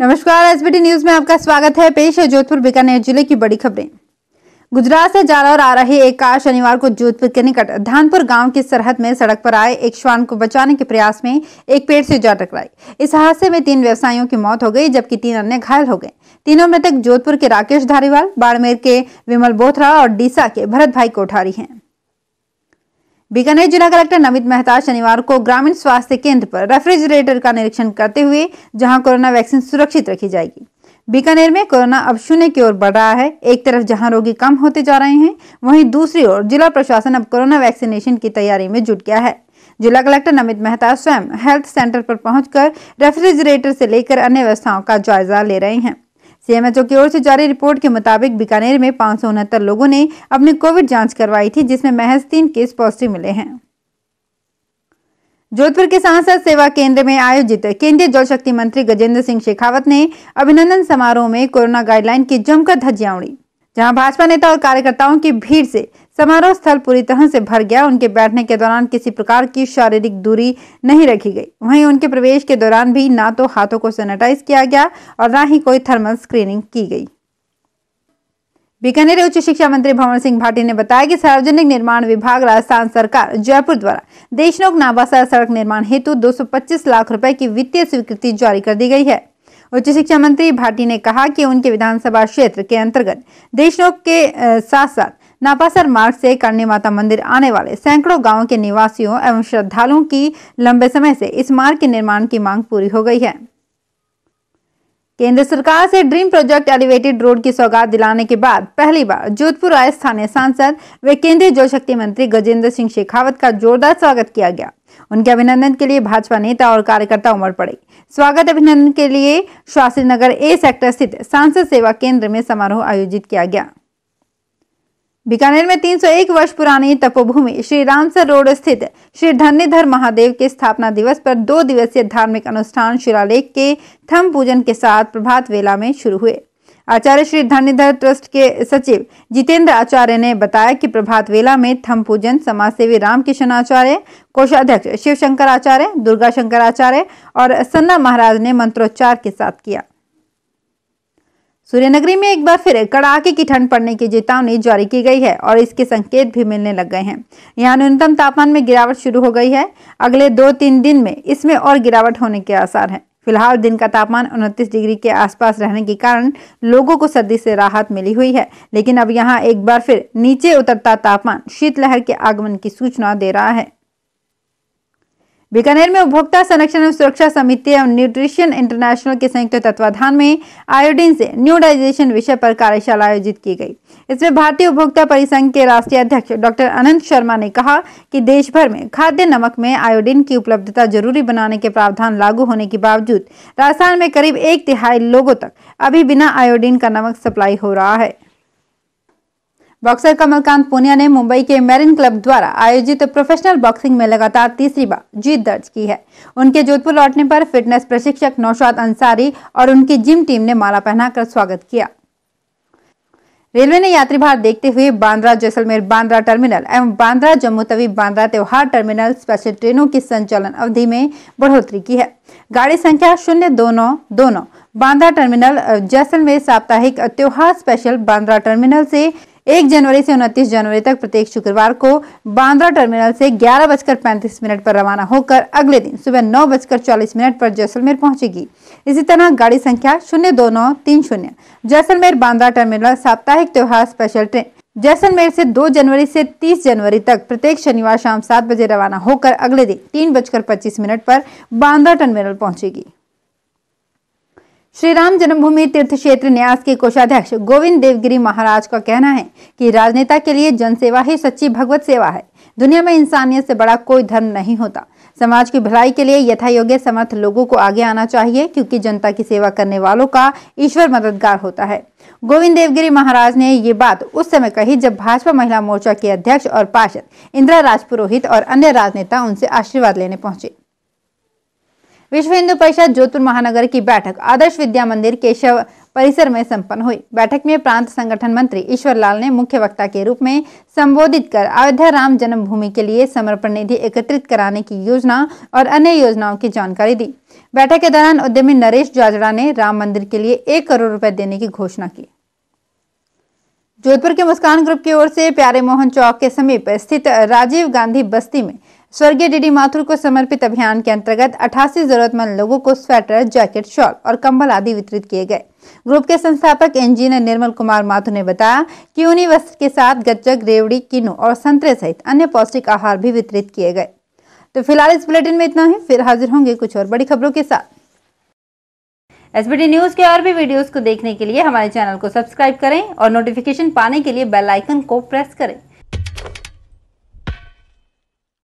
नमस्कार SBT news में आपका स्वागत है पेश है जोधपुर बीकानेर जिले की बड़ी खबरें गुजरात से जालौर आ रही एक कार शनिवार को जोधपुर के निकट धानपुर गांव की सरहद में सड़क पर आए एक श्वान को बचाने के प्रयास में एक पेड़ से जा टकराई इस हादसे में तीन व्यवसायियों की मौत हो गई जबकि तीन अन्य घायल हो गए तीनों मृतक जोधपुर के राकेश धारीवाल बाड़मेर के विमल बोथरा और डीसा के भरत भाई कोठारी हैं बीकानेर जिला कलेक्टर नमित मेहता शनिवार को ग्रामीण स्वास्थ्य केंद्र पर रेफ्रिजरेटर का निरीक्षण करते हुए जहां कोरोना वैक्सीन सुरक्षित रखी जाएगी बीकानेर में कोरोना अब शून्य की ओर बढ़ रहा है एक तरफ जहां रोगी कम होते जा रहे हैं वहीं दूसरी ओर जिला प्रशासन अब कोरोना वैक्सीनेशन की तैयारी में जुट गया है जिला कलेक्टर नमित मेहता स्वयं हेल्थ सेंटर पर पहुंचकर रेफ्रिजरेटर से लेकर अन्य व्यवस्थाओं का जायजा ले रहे हैं सीएमएचओ की ओर से जारी रिपोर्ट के मुताबिक बीकानेर में पाँच लोगों ने अपनी कोविड जांच करवाई थी जिसमें महज तीन केस पॉजिटिव मिले हैं जोधपुर के सांसद सेवा केंद्र में आयोजित केंद्रीय जल शक्ति मंत्री गजेंद्र सिंह शेखावत ने अभिनंदन समारोह में कोरोना गाइडलाइन की जमकर धज्जियां उड़ी जहां भाजपा नेता और कार्यकर्ताओं की भीड़ से समारोह स्थल पूरी तरह से भर गया उनके बैठने के दौरान किसी प्रकार की शारीरिक दूरी नहीं रखी गई वहीं उनके प्रवेश के दौरान भी ना तो हाथों को सैनिटाइज किया गया और ना ही कोई थर्मल स्क्रीनिंग की गई बीकानेर उच्च शिक्षा मंत्री भंवर सिंह भाटी ने बताया कि सार्वजनिक निर्माण विभाग राजस्थान सरकार जयपुर द्वारा देशनोक नाबासर सड़क निर्माण हेतु 225 लाख रुपए की वित्तीय स्वीकृति जारी कर दी गई है उच्च शिक्षा मंत्री भाटी ने कहा कि उनके विधानसभा क्षेत्र के अंतर्गत देशनोक के साथ साथ नापासर मार्ग से करणी माता मंदिर आने वाले सैकड़ों गाँव के निवासियों एवं श्रद्धालुओं की लंबे समय से इस मार्ग के निर्माण की मांग पूरी हो गई है केंद्र सरकार से ड्रीम प्रोजेक्ट एलिवेटेड रोड की सौगात दिलाने के बाद पहली बार जोधपुर आए स्थानीय सांसद वे केंद्रीय जल शक्ति मंत्री गजेंद्र सिंह शेखावत का जोरदार स्वागत किया गया उनके अभिनंदन के लिए भाजपा नेता और कार्यकर्ता उमड़ पड़े स्वागत अभिनंदन के लिए शास्त्री नगर ए सेक्टर स्थित सांसद सेवा केंद्र में समारोह आयोजित किया गया बीकानेर में 301 वर्ष पुरानी तपोभूमि श्री रामसर रोड स्थित श्री धन्यधर महादेव के स्थापना दिवस पर दो दिवसीय धार्मिक अनुष्ठान शिलालेख के थम पूजन के साथ प्रभात वेला में शुरू हुए आचार्य श्री धन्यधर ट्रस्ट के सचिव जितेंद्र आचार्य ने बताया कि प्रभात वेला में थम पूजन समाज सेवी रामकिशन आचार्य कोषाध्यक्ष शिव शंकर आचार्य दुर्गा शंकर आचार्य और सन्ना महाराज ने मंत्रोच्चार के साथ किया सूर्यनगरी में एक बार फिर कड़ाके की ठंड पड़ने की चेतावनी जारी की गई है और इसके संकेत भी मिलने लग गए हैं यहाँ न्यूनतम तापमान में गिरावट शुरू हो गई है अगले दो तीन दिन में इसमें और गिरावट होने के आसार हैं फिलहाल दिन का तापमान उनतीस डिग्री के आसपास रहने के कारण लोगों को सर्दी से राहत मिली हुई है लेकिन अब यहाँ एक बार फिर नीचे उतरता तापमान शीतलहर के आगमन की सूचना दे रहा है बीकानेर में उपभोक्ता संरक्षण एवं सुरक्षा समिति एवं न्यूट्रिशन इंटरनेशनल के संयुक्त तत्वाधान में आयोडीन से न्यूडाइजेशन विषय पर कार्यशाला आयोजित की गई इसमें भारतीय उपभोक्ता परिसंघ के राष्ट्रीय अध्यक्ष डॉक्टर अनंत शर्मा ने कहा कि देश भर में खाद्य नमक में आयोडीन की उपलब्धता जरूरी बनाने के प्रावधान लागू होने के बावजूद राजस्थान में करीब एक तिहाई लोगों तक अभी बिना आयोडीन का नमक सप्लाई हो रहा है बॉक्सर कमलकांत पुनिया ने मुंबई के मैरिन क्लब द्वारा आयोजित प्रोफेशनल बॉक्सिंग में लगातार तीसरी बार जीत दर्ज की है उनके जोधपुर लौटने पर फिटनेस प्रशिक्षक नौशाद अंसारी और उनकी जिम टीम ने माला पहनाकर स्वागत किया रेलवे ने यात्री भार देखते हुए बांद्रा जैसलमेर बांद्रा टर्मिनल एवं बांद्रा जम्मू तवी बांद्रा त्योहार टर्मिनल स्पेशल ट्रेनों की संचालन अवधि में बढ़ोतरी की है गाड़ी संख्या शून्य दो दोनों दो बांद्रा टर्मिनल जैसलमेर साप्ताहिक त्योहार स्पेशल बांद्रा टर्मिनल से एक जनवरी से उनतीस जनवरी तक प्रत्येक शुक्रवार को बांद्रा टर्मिनल से ग्यारह बजकर पैंतीस मिनट पर रवाना होकर अगले दिन सुबह नौ बजकर चालीस मिनट पर जैसलमेर पहुंचेगी इसी तरह गाड़ी संख्या शून्य दो नौ तीन शून्य जैसलमेर बांद्रा टर्मिनल साप्ताहिक त्योहार स्पेशल ट्रेन जैसलमेर से 2 जनवरी से 30 जनवरी तक प्रत्येक शनिवार शाम सात बजे रवाना होकर अगले दिन तीन बजकर पच्चीस मिनट पर बांद्रा टर्मिनल पहुंचेगी श्री राम जन्मभूमि तीर्थ क्षेत्र न्यास के कोषाध्यक्ष गोविंद देवगिरी महाराज का कहना है कि राजनेता के लिए जनसेवा ही सच्ची भगवत सेवा है दुनिया में इंसानियत से बड़ा कोई धर्म नहीं होता समाज की भलाई के लिए यथा योग्य समर्थ लोगों को आगे आना चाहिए क्योंकि जनता की सेवा करने वालों का ईश्वर मददगार होता है गोविंद देवगिरी महाराज ने ये बात उस समय कही जब भाजपा महिला मोर्चा के अध्यक्ष और पार्षद इंदिरा राजपुरोहित और अन्य राजनेता उनसे आशीर्वाद लेने पहुंचे विश्व हिंदू परिषद जोधपुर महानगर की बैठक आदर्श विद्या मंदिर केशव परिसर में संपन्न हुई बैठक में प्रांत संगठन मंत्री ईश्वर लाल ने मुख्य वक्ता के रूप में संबोधित कर अयोध्या राम जन्मभूमि के लिए समर्पण निधि एकत्रित कराने की योजना और अन्य योजनाओं की जानकारी दी बैठक के दौरान उद्यमी नरेश जाजड़ा ने राम मंदिर के लिए एक करोड़ रुपए देने की घोषणा की जोधपुर के मुस्कान ग्रुप की ओर से प्यारे मोहन चौक के समीप स्थित राजीव गांधी बस्ती में स्वर्गीय डीडी माथुर को समर्पित अभियान के अंतर्गत अठासी जरूरतमंद लोगों को स्वेटर जैकेट शॉल और कंबल आदि वितरित किए गए ग्रुप के संस्थापक इंजीनियर निर्मल कुमार माथुर ने बताया कि उन्हीं वस्त्र के साथ गज्जक रेवड़ी किनु और संतरे सहित अन्य पौष्टिक आहार भी वितरित किए गए तो फिलहाल इस बुलेटिन में इतना ही फिर हाजिर होंगे कुछ और बड़ी खबरों के साथ एस न्यूज के और भी वीडियोज को देखने के लिए हमारे चैनल को सब्सक्राइब करें और नोटिफिकेशन पाने के लिए बेलाइकन को प्रेस करें